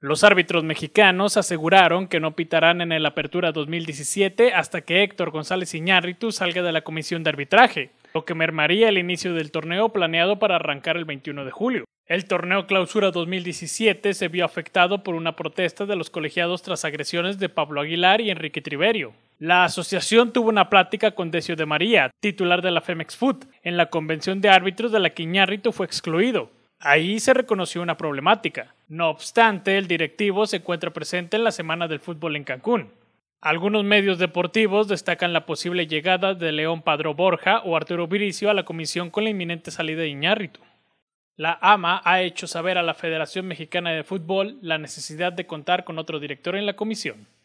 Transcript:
Los árbitros mexicanos aseguraron que no pitarán en el Apertura 2017 hasta que Héctor González Iñárritu salga de la comisión de arbitraje, lo que mermaría el inicio del torneo planeado para arrancar el 21 de julio. El torneo Clausura 2017 se vio afectado por una protesta de los colegiados tras agresiones de Pablo Aguilar y Enrique Triverio. La asociación tuvo una plática con Decio de María, titular de la Femex Foot, en la convención de árbitros de la que Iñárritu fue excluido. Ahí se reconoció una problemática. No obstante, el directivo se encuentra presente en la Semana del Fútbol en Cancún. Algunos medios deportivos destacan la posible llegada de León Padro Borja o Arturo Viricio a la comisión con la inminente salida de Iñárritu. La AMA ha hecho saber a la Federación Mexicana de Fútbol la necesidad de contar con otro director en la comisión.